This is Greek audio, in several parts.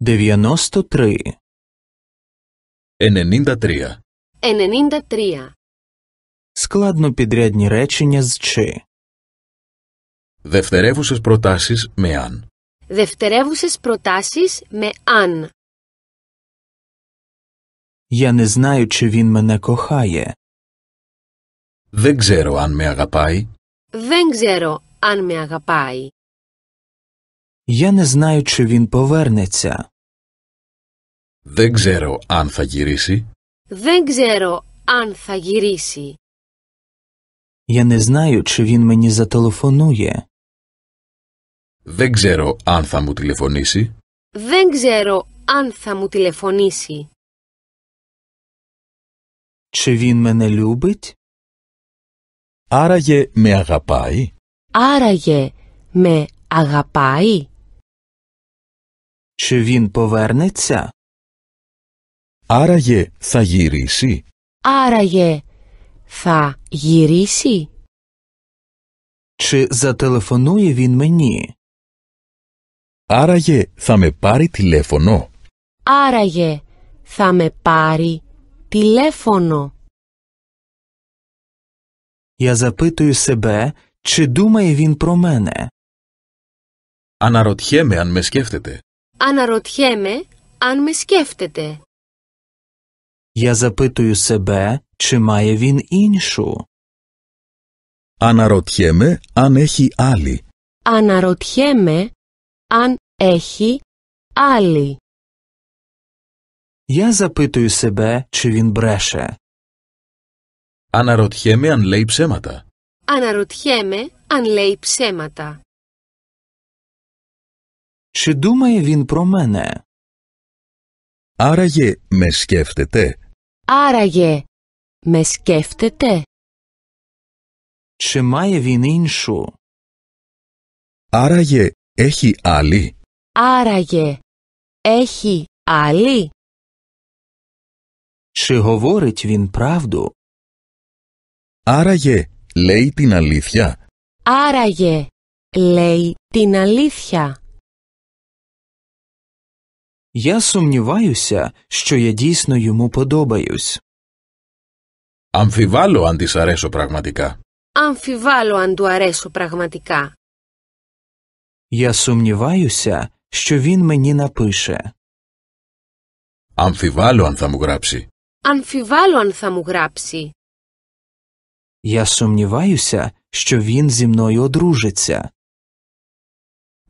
93 93 93. речення з чи. Δευτερεύουσες προτάσεις με αν. Δευτερεύουσες προτάσεις με αν. Я не знаю, Δεν ξέρω αν με αγαπάει. Δεν ξέρω αν με αγαπάει. Я не знаю, чи він повернеться. Δεν ξέρω αν θα γυρίσει. Δεν ξέρω αν θα γυρίσει. Я не знаю, чи він мені зателефонує. Δεν ξέρω αν θα μου τηλεφωνήσει. Δεν ξέρω αν θα μου τηλεφωνήσει. Чи він мене любить? Άραγε με αγαπάει. Άραγε με αγαπάει. Чи він повернеться? Άραγε θα γυρίσει. Άραγε θα γυρίσει. Чи зателефонує він мені? Άραγε θα με πάρει τηλέφωνο. Άραγε θα με πάρει τηλέφωνο. Я запитую себе, чи думає він про мене. Αναρωτιέμαι αν με σκέφτεται. Αναρωτιέμαι αν με σκέφτεται. Я запитую себе, чи має він іншу. Αναρωτιέμαι αν έχει άλλη. Αναρωτιέμαι αν έχει άλλη. Я запитую себе, чи він бреше. Αναρωτιέμαι αν λέει ψέματα. Αναρωτιέμαι αν λέει ψέματα. Чи думає він про мене? Άραγε με σκέφτεται. Άραγε με σκέφτεται. Чи має він іншу? Άραγε έχει άλλη. Άραγε έχει άλλη. Чи говорить він правду? Άραγε λέει την αλήθεια. Άραγε λέει την αλήθεια я Αμφιβάλλω αν της αρέσω πραγματικά. Αμφιβάλλω αν του αρέσω πραγματικά. Я сумніваюся, Αμφιβάλλω αν θα μου γράψει. Αμφιβάλλω αν θα μου γράψει.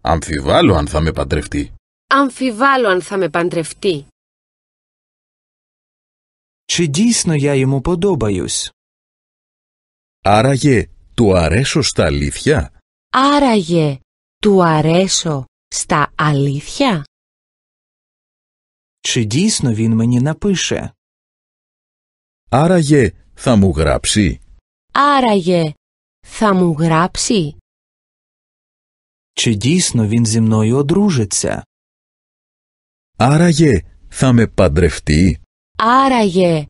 Αμφιβάλλω αν θα με παντρευτεί. Αμφιβάλλω αν θα με παντρευτεί. Чи дійсно я йому подобаюсь? Άραγε, του αρέσω στα αλήθεια. Άραγε, του αρέσω στα αλήθεια. Чи дійсно він мені напише? Άραγε, θα μου γράψει. Άραγε, θα μου γράψει. Чи дійсно він зі мною одружиться? Άραγε θα με παντρευτεί. Άραγε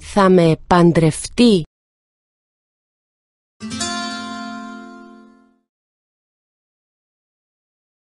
θα με παντρευτεί.